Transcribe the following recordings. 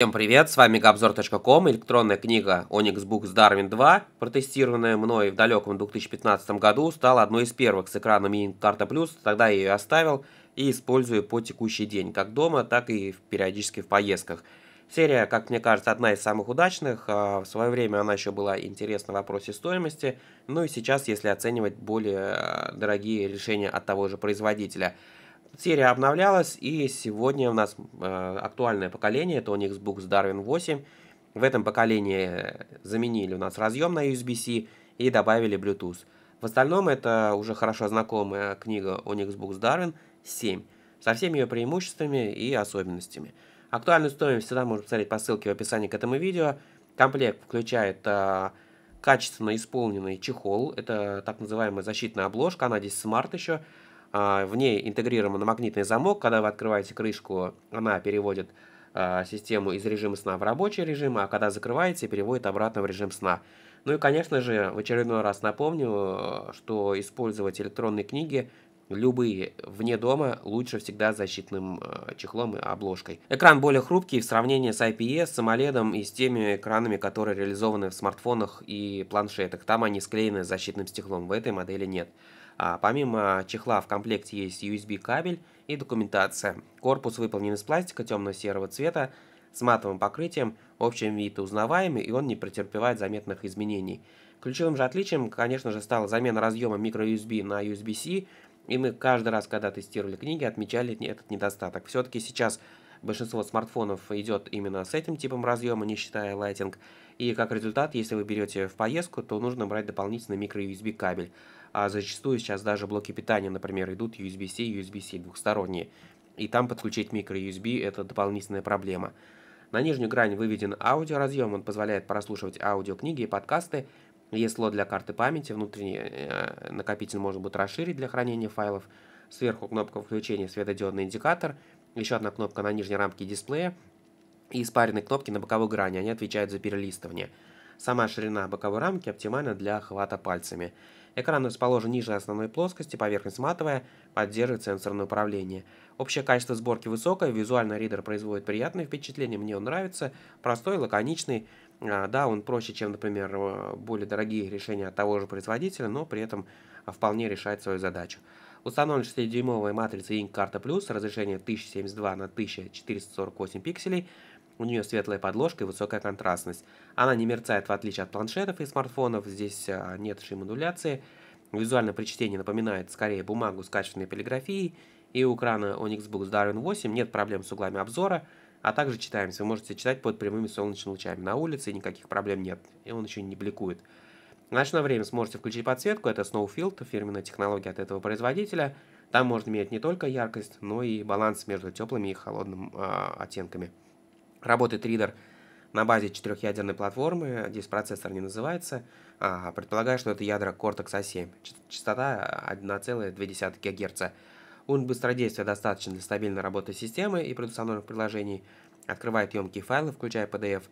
Всем привет, с вами Габзор.ком, электронная книга Onyx Books Darwin 2, протестированная мной в далеком 2015 году, стала одной из первых с экрана Минкарта Плюс, тогда я ее оставил и использую по текущий день, как дома, так и периодически в поездках. Серия, как мне кажется, одна из самых удачных, а, в свое время она еще была интересна в вопросе стоимости, ну и сейчас, если оценивать более а, дорогие решения от того же производителя – Серия обновлялась, и сегодня у нас э, актуальное поколение, это у них Xbox Darwin 8. В этом поколении заменили у нас разъем на USB-C и добавили Bluetooth. В остальном это уже хорошо знакомая книга Onyx Books Darwin 7 со всеми ее преимуществами и особенностями. Актуальную стоимость всегда можно посмотреть по ссылке в описании к этому видео. Комплект включает э, качественно исполненный чехол, это так называемая защитная обложка, она здесь смарт еще, а, в ней интегрирован магнитный замок. Когда вы открываете крышку, она переводит а, систему из режима сна в рабочий режим, а когда закрываете, переводит обратно в режим сна. Ну и, конечно же, в очередной раз напомню, что использовать электронные книги любые вне дома лучше всегда защитным а, чехлом и обложкой. Экран более хрупкий в сравнении с IPS, с AMOLED и с теми экранами, которые реализованы в смартфонах и планшетах. Там они склеены защитным стеклом, в этой модели нет. А помимо чехла в комплекте есть USB кабель и документация. Корпус выполнен из пластика темно-серого цвета с матовым покрытием, общий вид узнаваемый и он не претерпевает заметных изменений. Ключевым же отличием, конечно же, стала замена разъема microUSB на USB-C, и мы каждый раз, когда тестировали книги, отмечали этот недостаток. Все-таки сейчас большинство смартфонов идет именно с этим типом разъема, не считая Lighting. И как результат, если вы берете в поездку, то нужно брать дополнительный microUSB кабель а зачастую сейчас даже блоки питания, например, идут USB-C, USB-C двухсторонние, и там подключить микро-USB – это дополнительная проблема. На нижнюю грань выведен аудиоразъем, он позволяет прослушивать аудиокниги и подкасты, есть слот для карты памяти, внутренний э, накопитель можно будет расширить для хранения файлов. Сверху кнопка включения светодиодный индикатор, еще одна кнопка на нижней рамке дисплея и спаренные кнопки на боковой грани, они отвечают за перелистывание. Сама ширина боковой рамки оптимальна для хвата пальцами. Экран расположен ниже основной плоскости, поверхность матовая, поддерживает сенсорное управление. Общее качество сборки высокое, визуально ридер производит приятное впечатление, мне он нравится, простой, лаконичный, а, да, он проще, чем, например, э, более дорогие решения от того же производителя, но при этом а, вполне решает свою задачу. Установлена 6-дюймовая матрица Ink Carta Plus, разрешение 1072 на 1448 пикселей, у нее светлая подложка и высокая контрастность. Она не мерцает в отличие от планшетов и смартфонов, здесь а, нет шимодуляции. Визуально при чтении напоминает скорее бумагу с качественной полиграфией. И у крана Onyx Book Darwin 8 нет проблем с углами обзора, а также читаемся. Вы можете читать под прямыми солнечными лучами на улице, никаких проблем нет. И он еще не бликует. В ночное время сможете включить подсветку, это Snowfield, фирменная технология от этого производителя. Там можно иметь не только яркость, но и баланс между теплыми и холодными э, а, оттенками. Работает ридер на базе четырехъядерной платформы, здесь процессор не называется. А, предполагаю, что это ядра Cortex A7, частота 1,2 ГГц. Уровень быстродействия достаточен для стабильной работы системы и предустановленных приложений. Открывает емкие файлы, включая PDF,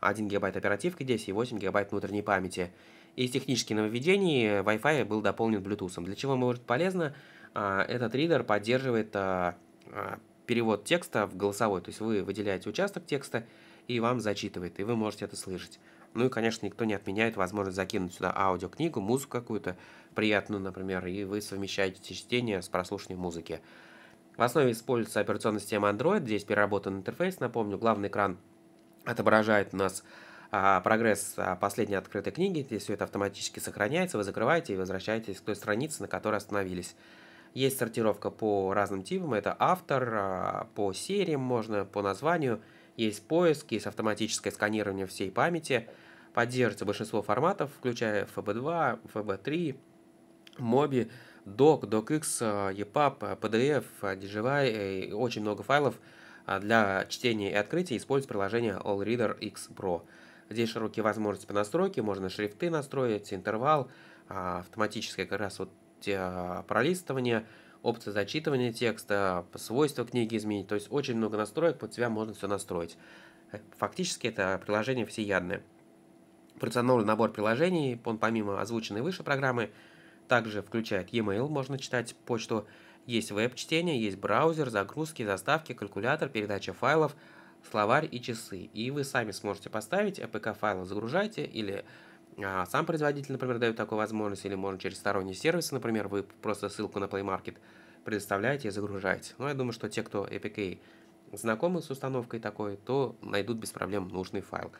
1 ГБ оперативки здесь и 8 ГБ внутренней памяти. Из технических нововведений Wi-Fi был дополнен Bluetooth. Для чего может полезно? А, этот ридер поддерживает а, а, перевод текста в голосовой. То есть вы выделяете участок текста, и вам зачитывает, и вы можете это слышать. Ну и, конечно, никто не отменяет возможность закинуть сюда аудиокнигу, музыку какую-то приятную, например, и вы совмещаете чтение с прослушиванием музыки. В основе используется операционная система Android, здесь переработан интерфейс, напомню, главный экран отображает у нас а, прогресс а, последней открытой книги, здесь все это автоматически сохраняется, вы закрываете и возвращаетесь к той странице, на которой остановились. Есть сортировка по разным типам, это автор, а, по сериям можно, по названию. Есть поиск, есть автоматическое сканирование всей памяти. Поддерживается большинство форматов, включая FB2, FB3, MOBI, DOC, DOCX, EPUB, PDF, DJI, очень много файлов а, для чтения и открытия используется приложение AllReader X Pro. Здесь широкие возможности по настройке, можно шрифты настроить, интервал, а, автоматическое как раз вот есть э, пролистывания, опция зачитывания текста, свойства книги изменить. То есть очень много настроек, под себя можно все настроить. Э, фактически это приложение всеядное. Предустановлен набор приложений, он помимо озвученной выше программы, также включает e-mail, можно читать почту, есть веб-чтение, есть браузер, загрузки, заставки, калькулятор, передача файлов, словарь и часы. И вы сами сможете поставить APK файлы, загружайте или а сам производитель, например, дает такую возможность, или можно через сторонние сервисы, например, вы просто ссылку на Play Market предоставляете и загружаете. Но я думаю, что те, кто APK знакомы с установкой такой, то найдут без проблем нужный файл.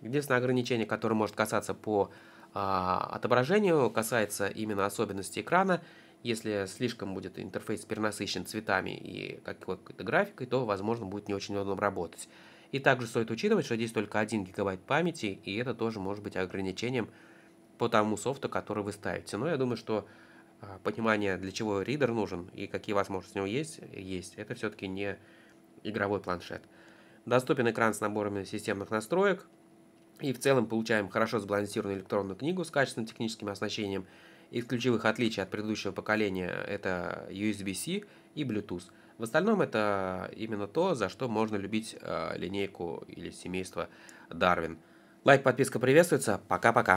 Единственное ограничение, которое может касаться по а, отображению, касается именно особенностей экрана. Если слишком будет интерфейс перенасыщен цветами и какой-то графикой, то, возможно, будет не очень удобно работать. И также стоит учитывать, что здесь только 1 гигабайт памяти, и это тоже может быть ограничением по тому софту, который вы ставите. Но я думаю, что а, понимание, для чего ридер нужен и какие возможности у него есть, есть. Это все-таки не игровой планшет. Доступен экран с наборами системных настроек. И в целом получаем хорошо сбалансированную электронную книгу с качественным техническим оснащением – из ключевых отличий от предыдущего поколения это USB-C и Bluetooth. В остальном это именно то, за что можно любить э, линейку или семейство Darwin. Лайк, подписка приветствуется. Пока-пока.